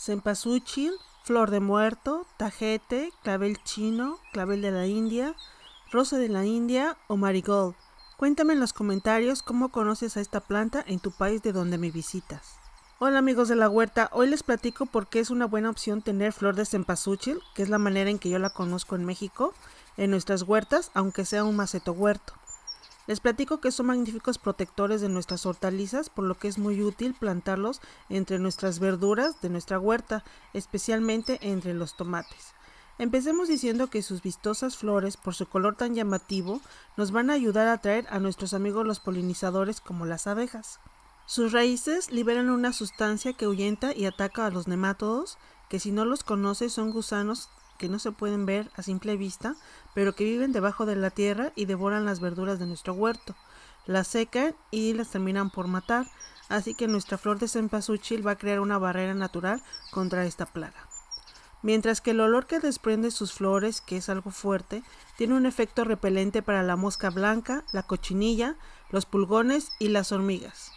cempasúchil, flor de muerto, tajete, clavel chino, clavel de la India, rosa de la India o marigold. Cuéntame en los comentarios cómo conoces a esta planta en tu país de donde me visitas. Hola amigos de la huerta, hoy les platico por qué es una buena opción tener flor de cempasúchil, que es la manera en que yo la conozco en México, en nuestras huertas, aunque sea un maceto huerto. Les platico que son magníficos protectores de nuestras hortalizas, por lo que es muy útil plantarlos entre nuestras verduras de nuestra huerta, especialmente entre los tomates. Empecemos diciendo que sus vistosas flores, por su color tan llamativo, nos van a ayudar a atraer a nuestros amigos los polinizadores como las abejas. Sus raíces liberan una sustancia que ahuyenta y ataca a los nematodos, que si no los conoce son gusanos que no se pueden ver a simple vista, pero que viven debajo de la tierra y devoran las verduras de nuestro huerto. Las secan y las terminan por matar, así que nuestra flor de cempasúchil va a crear una barrera natural contra esta plaga. Mientras que el olor que desprende sus flores, que es algo fuerte, tiene un efecto repelente para la mosca blanca, la cochinilla, los pulgones y las hormigas.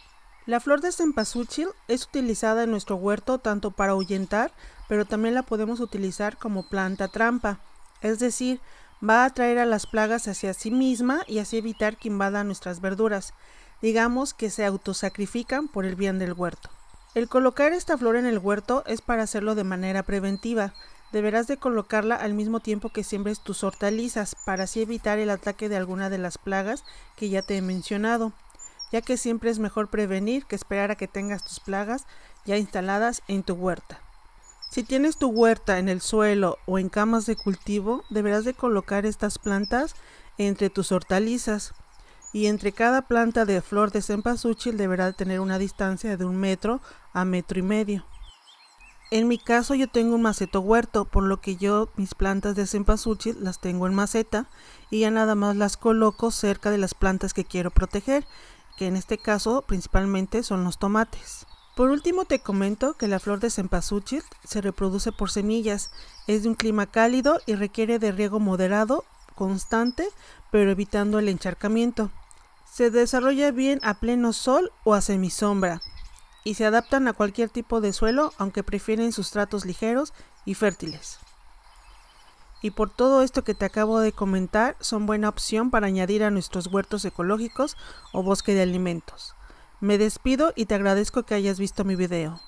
La flor de cempasúchil es utilizada en nuestro huerto tanto para ahuyentar pero también la podemos utilizar como planta trampa, es decir, va a atraer a las plagas hacia sí misma y así evitar que invada nuestras verduras, digamos que se autosacrifican por el bien del huerto. El colocar esta flor en el huerto es para hacerlo de manera preventiva, deberás de colocarla al mismo tiempo que siembres tus hortalizas para así evitar el ataque de alguna de las plagas que ya te he mencionado, ya que siempre es mejor prevenir que esperar a que tengas tus plagas ya instaladas en tu huerta. Si tienes tu huerta en el suelo o en camas de cultivo, deberás de colocar estas plantas entre tus hortalizas y entre cada planta de flor de cempasúchil deberá tener una distancia de un metro a metro y medio. En mi caso yo tengo un maceto huerto, por lo que yo mis plantas de cempasúchil las tengo en maceta y ya nada más las coloco cerca de las plantas que quiero proteger, que en este caso principalmente son los tomates. Por último te comento que la flor de cempasúchil se reproduce por semillas, es de un clima cálido y requiere de riego moderado, constante, pero evitando el encharcamiento. Se desarrolla bien a pleno sol o a semisombra y se adaptan a cualquier tipo de suelo, aunque prefieren sustratos ligeros y fértiles. Y por todo esto que te acabo de comentar, son buena opción para añadir a nuestros huertos ecológicos o bosque de alimentos. Me despido y te agradezco que hayas visto mi video.